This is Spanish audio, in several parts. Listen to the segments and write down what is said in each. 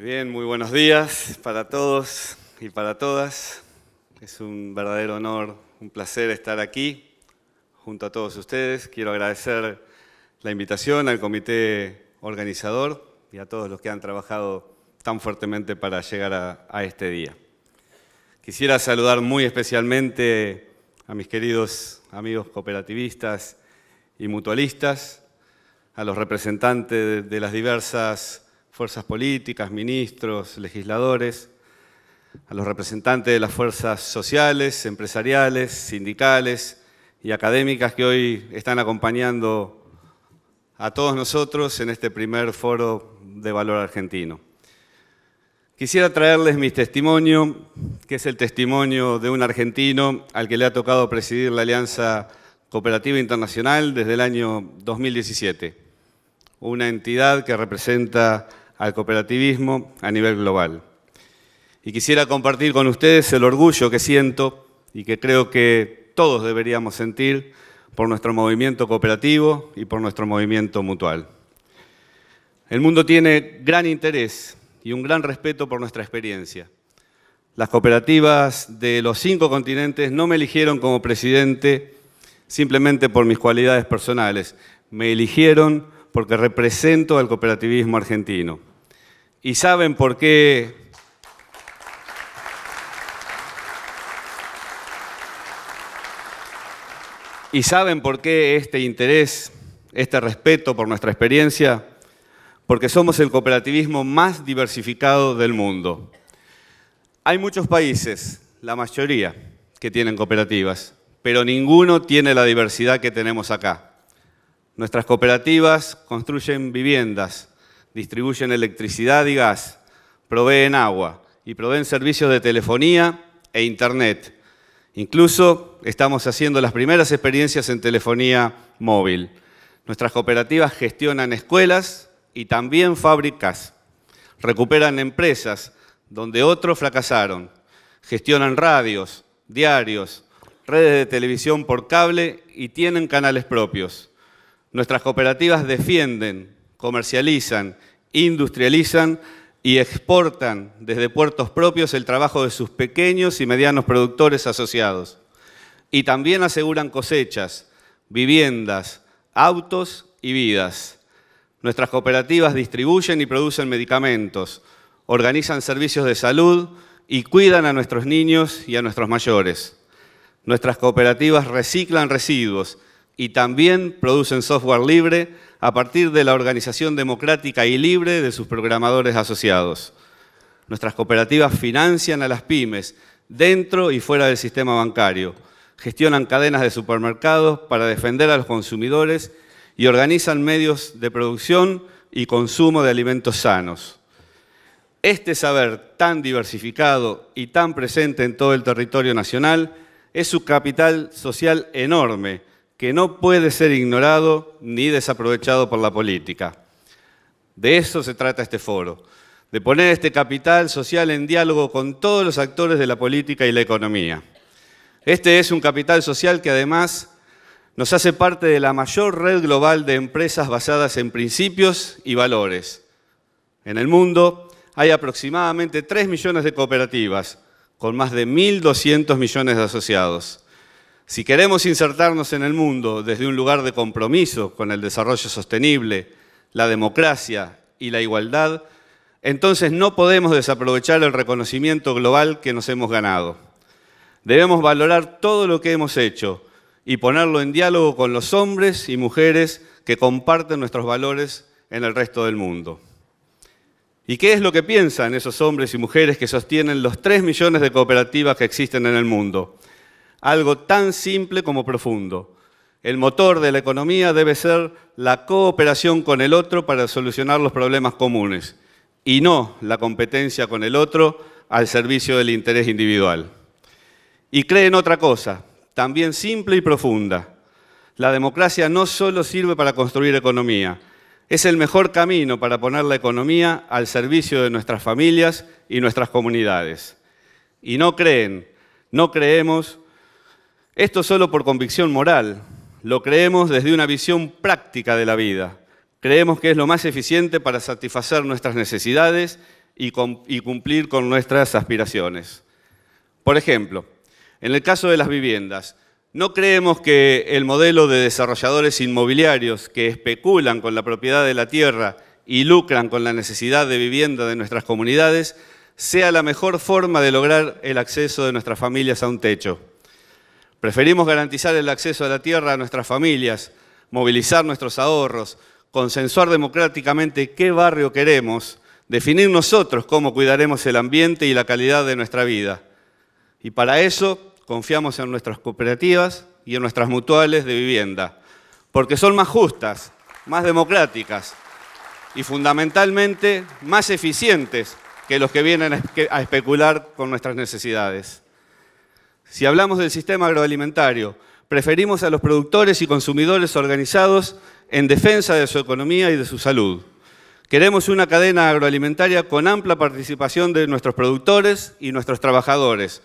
Muy bien, muy buenos días para todos y para todas. Es un verdadero honor, un placer estar aquí junto a todos ustedes. Quiero agradecer la invitación al comité organizador y a todos los que han trabajado tan fuertemente para llegar a este día. Quisiera saludar muy especialmente a mis queridos amigos cooperativistas y mutualistas, a los representantes de las diversas fuerzas políticas, ministros, legisladores, a los representantes de las fuerzas sociales, empresariales, sindicales y académicas que hoy están acompañando a todos nosotros en este primer foro de valor argentino. Quisiera traerles mi testimonio, que es el testimonio de un argentino al que le ha tocado presidir la Alianza Cooperativa Internacional desde el año 2017, una entidad que representa al cooperativismo a nivel global. Y quisiera compartir con ustedes el orgullo que siento y que creo que todos deberíamos sentir por nuestro movimiento cooperativo y por nuestro movimiento mutual. El mundo tiene gran interés y un gran respeto por nuestra experiencia. Las cooperativas de los cinco continentes no me eligieron como presidente simplemente por mis cualidades personales, me eligieron porque represento al cooperativismo argentino. ¿Y saben por qué? ¿Y saben por qué este interés, este respeto por nuestra experiencia? Porque somos el cooperativismo más diversificado del mundo. Hay muchos países, la mayoría, que tienen cooperativas, pero ninguno tiene la diversidad que tenemos acá. Nuestras cooperativas construyen viviendas, distribuyen electricidad y gas, proveen agua y proveen servicios de telefonía e internet. Incluso estamos haciendo las primeras experiencias en telefonía móvil. Nuestras cooperativas gestionan escuelas y también fábricas. Recuperan empresas donde otros fracasaron. Gestionan radios, diarios, redes de televisión por cable y tienen canales propios. Nuestras cooperativas defienden comercializan, industrializan y exportan desde puertos propios el trabajo de sus pequeños y medianos productores asociados. Y también aseguran cosechas, viviendas, autos y vidas. Nuestras cooperativas distribuyen y producen medicamentos, organizan servicios de salud y cuidan a nuestros niños y a nuestros mayores. Nuestras cooperativas reciclan residuos y también producen software libre a partir de la organización democrática y libre de sus programadores asociados. Nuestras cooperativas financian a las pymes dentro y fuera del sistema bancario, gestionan cadenas de supermercados para defender a los consumidores y organizan medios de producción y consumo de alimentos sanos. Este saber tan diversificado y tan presente en todo el territorio nacional es su capital social enorme que no puede ser ignorado ni desaprovechado por la política. De eso se trata este foro, de poner este capital social en diálogo con todos los actores de la política y la economía. Este es un capital social que además nos hace parte de la mayor red global de empresas basadas en principios y valores. En el mundo hay aproximadamente 3 millones de cooperativas, con más de 1.200 millones de asociados. Si queremos insertarnos en el mundo desde un lugar de compromiso con el desarrollo sostenible, la democracia y la igualdad, entonces no podemos desaprovechar el reconocimiento global que nos hemos ganado. Debemos valorar todo lo que hemos hecho y ponerlo en diálogo con los hombres y mujeres que comparten nuestros valores en el resto del mundo. ¿Y qué es lo que piensan esos hombres y mujeres que sostienen los 3 millones de cooperativas que existen en el mundo? algo tan simple como profundo. El motor de la economía debe ser la cooperación con el otro para solucionar los problemas comunes y no la competencia con el otro al servicio del interés individual. Y creen otra cosa, también simple y profunda. La democracia no solo sirve para construir economía, es el mejor camino para poner la economía al servicio de nuestras familias y nuestras comunidades. Y no creen, no creemos esto solo por convicción moral. Lo creemos desde una visión práctica de la vida. Creemos que es lo más eficiente para satisfacer nuestras necesidades y, cumplir con nuestras aspiraciones. Por ejemplo, en el caso de las viviendas, no creemos que el modelo de desarrolladores inmobiliarios que especulan con la propiedad de la tierra y lucran con la necesidad de vivienda de nuestras comunidades sea la mejor forma de lograr el acceso de nuestras familias a un techo. Preferimos garantizar el acceso a la tierra a nuestras familias, movilizar nuestros ahorros, consensuar democráticamente qué barrio queremos, definir nosotros cómo cuidaremos el ambiente y la calidad de nuestra vida. Y para eso confiamos en nuestras cooperativas y en nuestras mutuales de vivienda, porque son más justas, más democráticas y fundamentalmente más eficientes que los que vienen a especular con nuestras necesidades. Si hablamos del sistema agroalimentario, preferimos a los productores y consumidores organizados en defensa de su economía y de su salud. Queremos una cadena agroalimentaria con amplia participación de nuestros productores y nuestros trabajadores,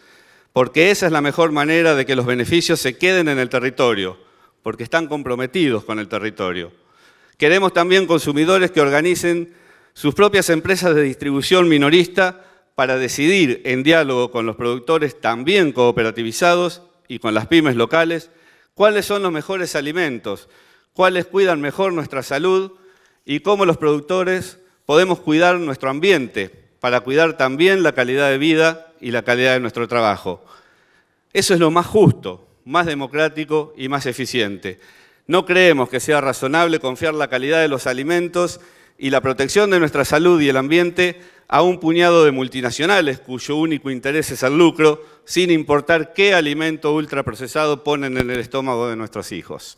porque esa es la mejor manera de que los beneficios se queden en el territorio, porque están comprometidos con el territorio. Queremos también consumidores que organicen sus propias empresas de distribución minorista para decidir en diálogo con los productores también cooperativizados y con las pymes locales cuáles son los mejores alimentos, cuáles cuidan mejor nuestra salud y cómo los productores podemos cuidar nuestro ambiente para cuidar también la calidad de vida y la calidad de nuestro trabajo. Eso es lo más justo, más democrático y más eficiente. No creemos que sea razonable confiar la calidad de los alimentos y la protección de nuestra salud y el ambiente a un puñado de multinacionales cuyo único interés es el lucro, sin importar qué alimento ultraprocesado ponen en el estómago de nuestros hijos.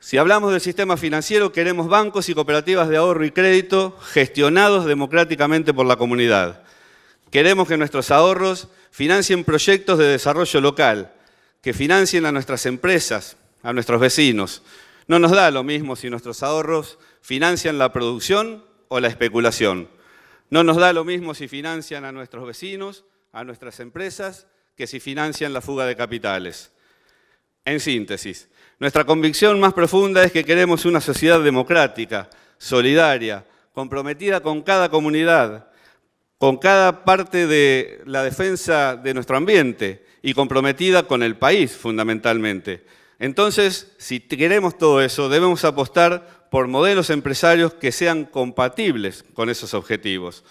Si hablamos del sistema financiero, queremos bancos y cooperativas de ahorro y crédito gestionados democráticamente por la comunidad. Queremos que nuestros ahorros financien proyectos de desarrollo local, que financien a nuestras empresas, a nuestros vecinos. No nos da lo mismo si nuestros ahorros financian la producción o la especulación. No nos da lo mismo si financian a nuestros vecinos, a nuestras empresas, que si financian la fuga de capitales. En síntesis, nuestra convicción más profunda es que queremos una sociedad democrática, solidaria, comprometida con cada comunidad, con cada parte de la defensa de nuestro ambiente y comprometida con el país fundamentalmente. Entonces, si queremos todo eso, debemos apostar por modelos empresarios que sean compatibles con esos objetivos.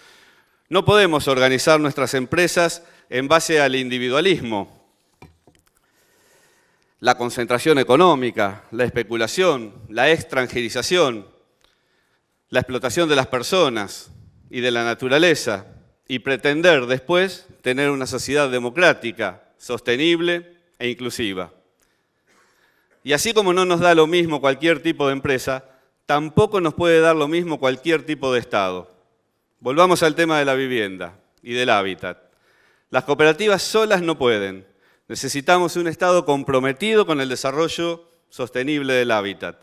No podemos organizar nuestras empresas en base al individualismo, la concentración económica, la especulación, la extranjerización, la explotación de las personas y de la naturaleza, y pretender después tener una sociedad democrática, sostenible e inclusiva. Y así como no nos da lo mismo cualquier tipo de empresa, tampoco nos puede dar lo mismo cualquier tipo de Estado. Volvamos al tema de la vivienda y del hábitat. Las cooperativas solas no pueden. Necesitamos un Estado comprometido con el desarrollo sostenible del hábitat.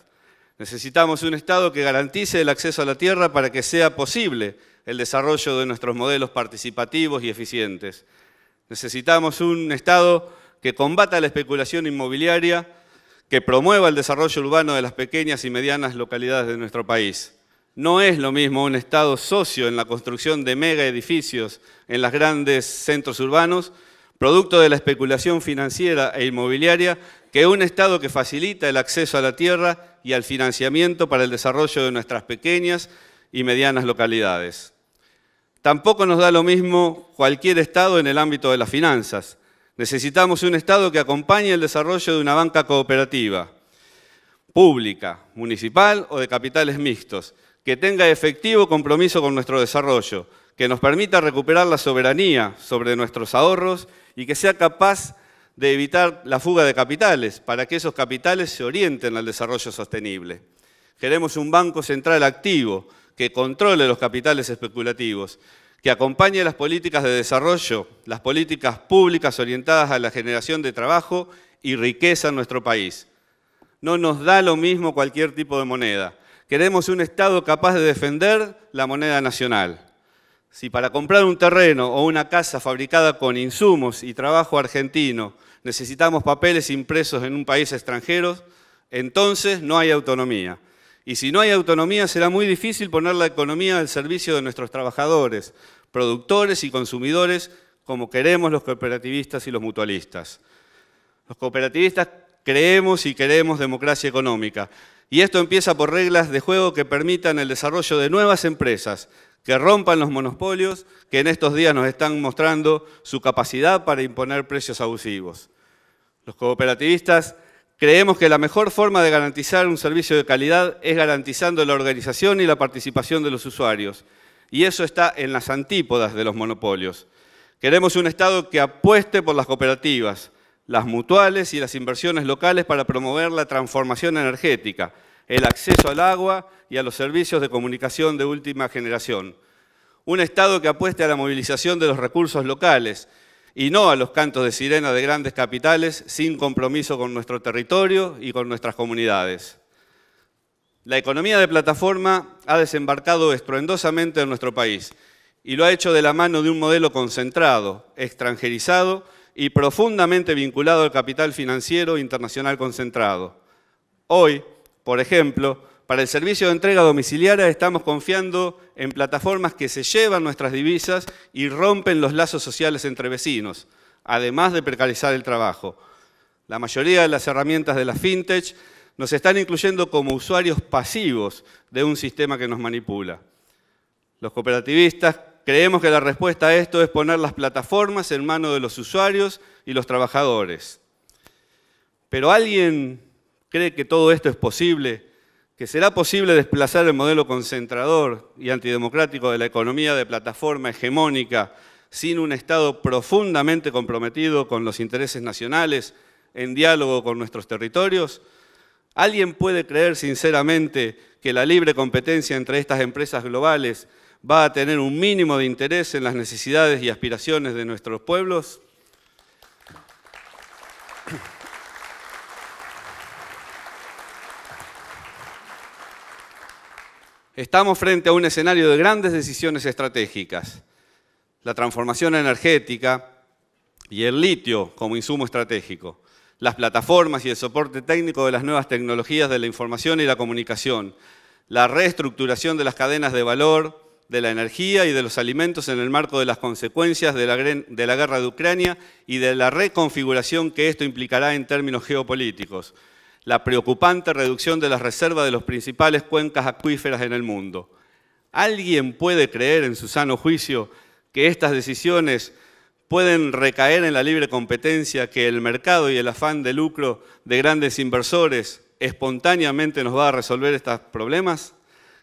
Necesitamos un Estado que garantice el acceso a la tierra para que sea posible el desarrollo de nuestros modelos participativos y eficientes. Necesitamos un Estado que combata la especulación inmobiliaria que promueva el desarrollo urbano de las pequeñas y medianas localidades de nuestro país. No es lo mismo un Estado socio en la construcción de mega edificios en los grandes centros urbanos, producto de la especulación financiera e inmobiliaria, que un Estado que facilita el acceso a la tierra y al financiamiento para el desarrollo de nuestras pequeñas y medianas localidades. Tampoco nos da lo mismo cualquier Estado en el ámbito de las finanzas, Necesitamos un Estado que acompañe el desarrollo de una banca cooperativa, pública, municipal o de capitales mixtos, que tenga efectivo compromiso con nuestro desarrollo, que nos permita recuperar la soberanía sobre nuestros ahorros y que sea capaz de evitar la fuga de capitales para que esos capitales se orienten al desarrollo sostenible. Queremos un banco central activo que controle los capitales especulativos que acompañe las políticas de desarrollo, las políticas públicas orientadas a la generación de trabajo y riqueza en nuestro país. No nos da lo mismo cualquier tipo de moneda. Queremos un Estado capaz de defender la moneda nacional. Si para comprar un terreno o una casa fabricada con insumos y trabajo argentino necesitamos papeles impresos en un país extranjero, entonces no hay autonomía. Y si no hay autonomía, será muy difícil poner la economía al servicio de nuestros trabajadores, productores y consumidores, como queremos los cooperativistas y los mutualistas. Los cooperativistas creemos y queremos democracia económica. Y esto empieza por reglas de juego que permitan el desarrollo de nuevas empresas, que rompan los monopolios que en estos días nos están mostrando su capacidad para imponer precios abusivos. Los cooperativistas Creemos que la mejor forma de garantizar un servicio de calidad es garantizando la organización y la participación de los usuarios. Y eso está en las antípodas de los monopolios. Queremos un Estado que apueste por las cooperativas, las mutuales y las inversiones locales para promover la transformación energética, el acceso al agua y a los servicios de comunicación de última generación. Un Estado que apueste a la movilización de los recursos locales, y no a los cantos de sirena de grandes capitales sin compromiso con nuestro territorio y con nuestras comunidades. La economía de plataforma ha desembarcado estruendosamente en nuestro país y lo ha hecho de la mano de un modelo concentrado, extranjerizado y profundamente vinculado al capital financiero internacional concentrado. Hoy, por ejemplo, para el servicio de entrega domiciliaria estamos confiando en plataformas que se llevan nuestras divisas y rompen los lazos sociales entre vecinos, además de precarizar el trabajo. La mayoría de las herramientas de la fintech nos están incluyendo como usuarios pasivos de un sistema que nos manipula. Los cooperativistas creemos que la respuesta a esto es poner las plataformas en manos de los usuarios y los trabajadores. Pero ¿alguien cree que todo esto es posible que será posible desplazar el modelo concentrador y antidemocrático de la economía de plataforma hegemónica sin un Estado profundamente comprometido con los intereses nacionales, en diálogo con nuestros territorios? ¿Alguien puede creer sinceramente que la libre competencia entre estas empresas globales va a tener un mínimo de interés en las necesidades y aspiraciones de nuestros pueblos? Estamos frente a un escenario de grandes decisiones estratégicas. La transformación energética y el litio como insumo estratégico. Las plataformas y el soporte técnico de las nuevas tecnologías de la información y la comunicación. La reestructuración de las cadenas de valor, de la energía y de los alimentos en el marco de las consecuencias de la, guerra de Ucrania y de la reconfiguración que esto implicará en términos geopolíticos la preocupante reducción de las reservas de las principales cuencas acuíferas en el mundo. ¿Alguien puede creer en su sano juicio que estas decisiones pueden recaer en la libre competencia que el mercado y el afán de lucro de grandes inversores espontáneamente nos va a resolver estos problemas?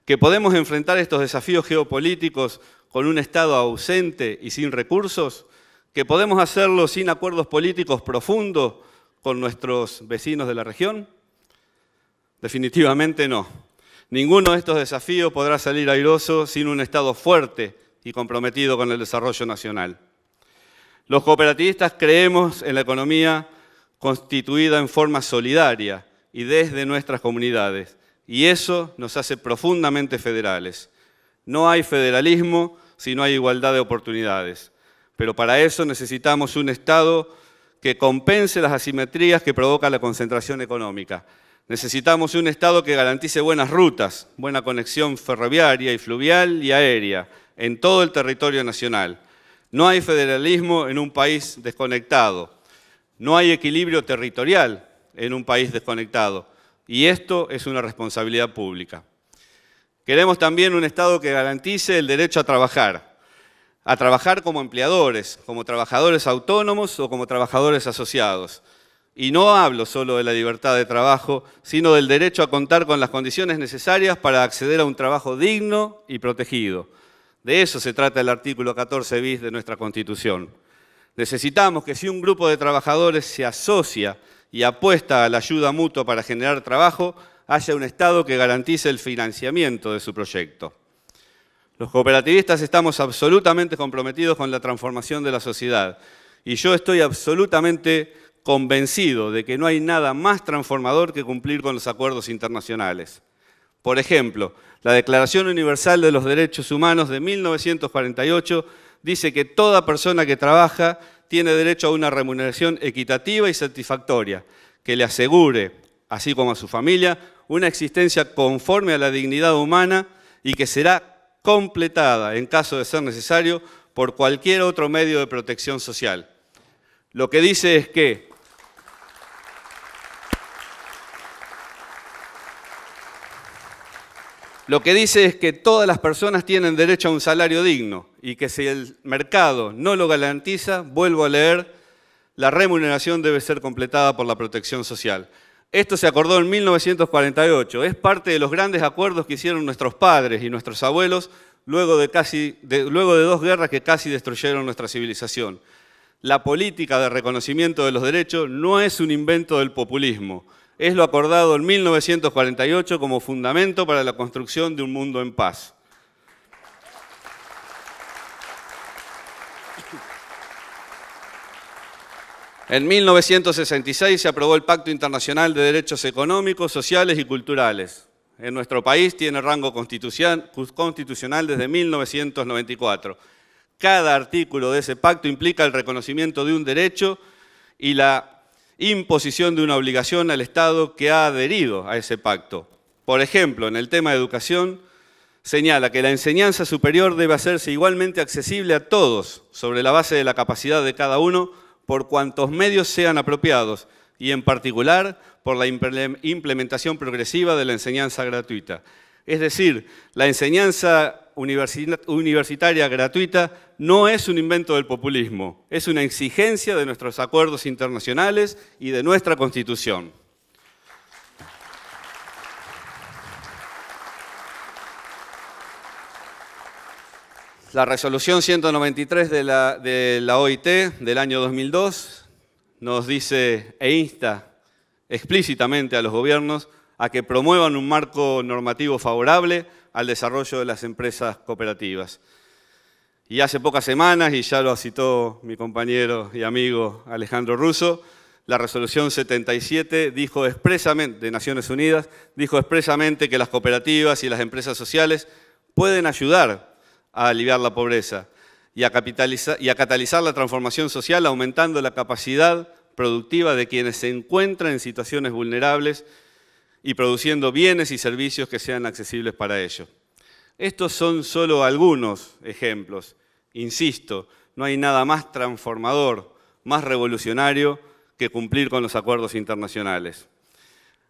¿Que podemos enfrentar estos desafíos geopolíticos con un Estado ausente y sin recursos? ¿Que podemos hacerlo sin acuerdos políticos profundos con nuestros vecinos de la región? Definitivamente no. Ninguno de estos desafíos podrá salir airoso sin un Estado fuerte y comprometido con el desarrollo nacional. Los cooperativistas creemos en la economía constituida en forma solidaria y desde nuestras comunidades, y eso nos hace profundamente federales. No hay federalismo si no hay igualdad de oportunidades, pero para eso necesitamos un Estado que compense las asimetrías que provoca la concentración económica. Necesitamos un Estado que garantice buenas rutas, buena conexión ferroviaria y fluvial y aérea en todo el territorio nacional. No hay federalismo en un país desconectado. No hay equilibrio territorial en un país desconectado. Y esto es una responsabilidad pública. Queremos también un Estado que garantice el derecho a trabajar, a trabajar como empleadores, como trabajadores autónomos o como trabajadores asociados. Y no hablo solo de la libertad de trabajo, sino del derecho a contar con las condiciones necesarias para acceder a un trabajo digno y protegido. De eso se trata el artículo 14 bis de nuestra Constitución. Necesitamos que si un grupo de trabajadores se asocia y apuesta a la ayuda mutua para generar trabajo, haya un Estado que garantice el financiamiento de su proyecto. Los cooperativistas estamos absolutamente comprometidos con la transformación de la sociedad y yo estoy absolutamente convencido de que no hay nada más transformador que cumplir con los acuerdos internacionales. Por ejemplo, la Declaración Universal de los Derechos Humanos de 1948 dice que toda persona que trabaja tiene derecho a una remuneración equitativa y satisfactoria, que le asegure, así como a su familia, una existencia conforme a la dignidad humana y que será completada, en caso de ser necesario, por cualquier otro medio de protección social. Lo que dice es que Lo que dice es que todas las personas tienen derecho a un salario digno y que si el mercado no lo garantiza, vuelvo a leer, la remuneración debe ser completada por la protección social. Esto se acordó en 1948. Es parte de los grandes acuerdos que hicieron nuestros padres y nuestros abuelos luego de, dos guerras que casi destruyeron nuestra civilización. La política de reconocimiento de los derechos no es un invento del populismo. Es lo acordado en 1948 como fundamento para la construcción de un mundo en paz. En 1966 se aprobó el Pacto Internacional de Derechos Económicos, Sociales y Culturales. En nuestro país tiene rango constitucional desde 1994. Cada artículo de ese pacto implica el reconocimiento de un derecho y la imposición de una obligación al Estado que ha adherido a ese pacto. Por ejemplo, en el tema de educación, señala que la enseñanza superior debe hacerse igualmente accesible a todos sobre la base de la capacidad de cada uno por cuantos medios sean apropiados y en particular por la implementación progresiva de la enseñanza gratuita. Es decir, la enseñanza universitaria gratuita no es un invento del populismo, es una exigencia de nuestros acuerdos internacionales y de nuestra Constitución. La resolución 193 de la, de la OIT del año 2002 nos dice e insta explícitamente a los gobiernos a que promuevan un marco normativo favorable al desarrollo de las empresas cooperativas. Y hace pocas semanas, y ya lo citó mi compañero y amigo Alejandro Russo, la resolución 77 dijo expresamente, de Naciones Unidas, dijo expresamente que las cooperativas y las empresas sociales pueden ayudar a aliviar la pobreza y a, y catalizar la transformación social aumentando la capacidad productiva de quienes se encuentran en situaciones vulnerables y produciendo bienes y servicios que sean accesibles para ellos. Estos son solo algunos ejemplos. Insisto, no hay nada más transformador, más revolucionario que cumplir con los acuerdos internacionales.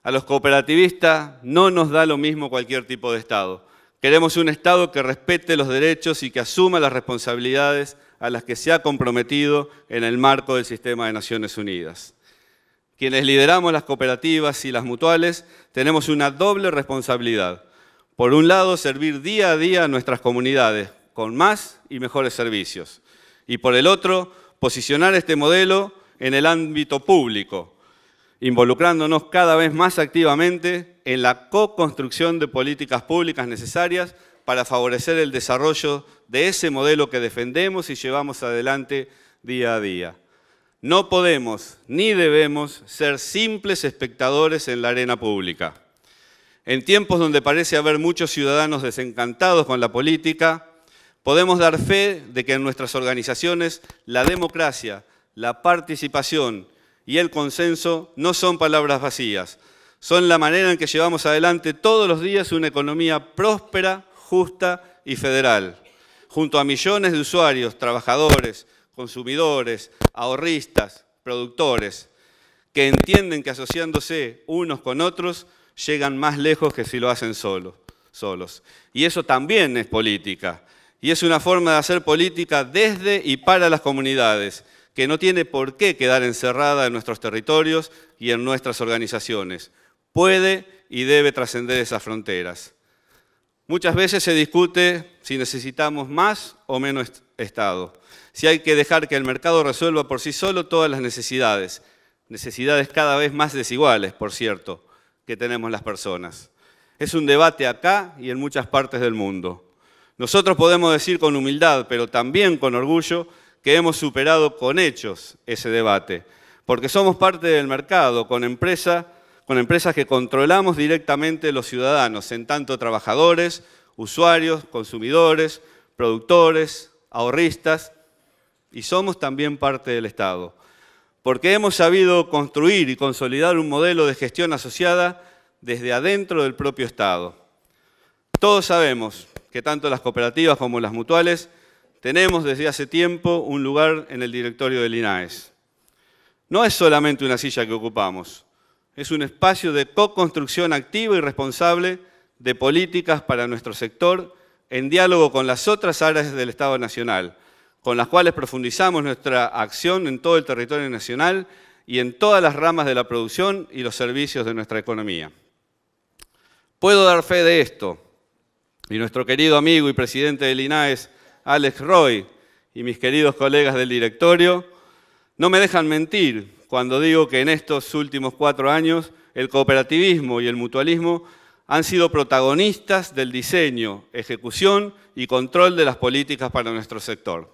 A los cooperativistas no nos da lo mismo cualquier tipo de Estado. Queremos un Estado que respete los derechos y que asuma las responsabilidades a las que se ha comprometido en el marco del sistema de Naciones Unidas. Quienes lideramos las cooperativas y las mutuales tenemos una doble responsabilidad. Por un lado, servir día a día a nuestras comunidades con más y mejores servicios. Y por el otro, posicionar este modelo en el ámbito público, involucrándonos cada vez más activamente en la co-construcción de políticas públicas necesarias para favorecer el desarrollo de ese modelo que defendemos y llevamos adelante día a día. No podemos ni debemos ser simples espectadores en la arena pública. En tiempos donde parece haber muchos ciudadanos desencantados con la política, podemos dar fe de que en nuestras organizaciones la democracia, la participación y el consenso no son palabras vacías, son la manera en que llevamos adelante todos los días una economía próspera, justa y federal, junto a millones de usuarios, trabajadores, consumidores, ahorristas, productores, que entienden que asociándose unos con otros llegan más lejos que si lo hacen solos. Y eso también es política, y es una forma de hacer política desde y para las comunidades, que no tiene por qué quedar encerrada en nuestros territorios y en nuestras organizaciones puede y debe trascender esas fronteras. Muchas veces se discute si necesitamos más o menos Estado, si hay que dejar que el mercado resuelva por sí solo todas las necesidades, necesidades cada vez más desiguales, por cierto, que tenemos las personas. Es un debate acá y en muchas partes del mundo. Nosotros podemos decir con humildad, pero también con orgullo, que hemos superado con hechos ese debate, porque somos parte del mercado, con empresa con empresas que controlamos directamente los ciudadanos, en tanto trabajadores, usuarios, consumidores, productores, ahorristas, y somos también parte del Estado, porque hemos sabido construir y consolidar un modelo de gestión asociada desde adentro del propio Estado. Todos sabemos que tanto las cooperativas como las mutuales tenemos desde hace tiempo un lugar en el directorio del INAES. No es solamente una silla que ocupamos, es un espacio de co-construcción activa y responsable de políticas para nuestro sector en diálogo con las otras áreas del Estado Nacional, con las cuales profundizamos nuestra acción en todo el territorio nacional y en todas las ramas de la producción y los servicios de nuestra economía. Puedo dar fe de esto, y nuestro querido amigo y presidente del INAES, Alex Roy, y mis queridos colegas del directorio, no me dejan mentir cuando digo que en estos últimos cuatro años el cooperativismo y el mutualismo han sido protagonistas del diseño, ejecución y control de las políticas para nuestro sector.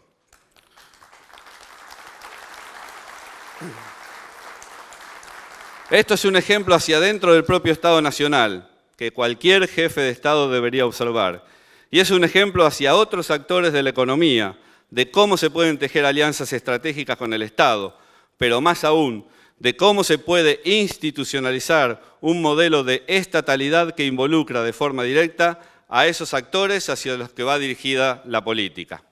Esto es un ejemplo hacia dentro del propio Estado Nacional, que cualquier jefe de Estado debería observar. Y es un ejemplo hacia otros actores de la economía, de cómo se pueden tejer alianzas estratégicas con el Estado, pero más aún, de cómo se puede institucionalizar un modelo de estatalidad que involucra de forma directa a esos actores hacia los que va dirigida la política.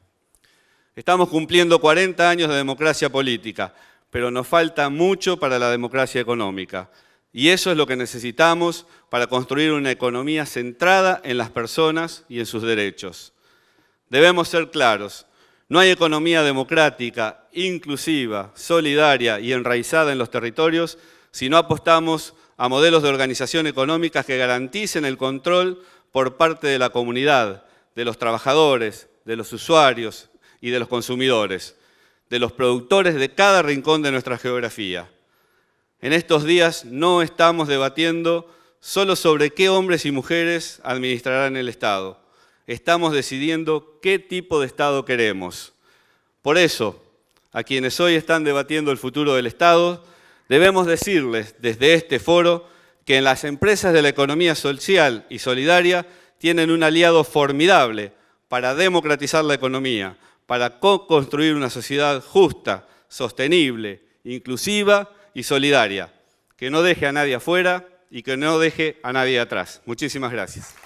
Estamos cumpliendo 40 años de democracia política, pero nos falta mucho para la democracia económica. Y eso es lo que necesitamos para construir una economía centrada en las personas y en sus derechos. Debemos ser claros, no hay economía democrática, inclusiva, solidaria y enraizada en los territorios si no apostamos a modelos de organización económica que garanticen el control por parte de la comunidad, de los trabajadores, de los usuarios y de los consumidores, de los productores de cada rincón de nuestra geografía. En estos días no estamos debatiendo solo sobre qué hombres y mujeres administrarán el Estado, estamos decidiendo qué tipo de Estado queremos. Por eso, a quienes hoy están debatiendo el futuro del Estado, debemos decirles desde este foro que en las empresas de la economía social y solidaria tienen un aliado formidable para democratizar la economía, para co construir una sociedad justa, sostenible, inclusiva y solidaria, que no deje a nadie afuera y que no deje a nadie atrás. Muchísimas gracias.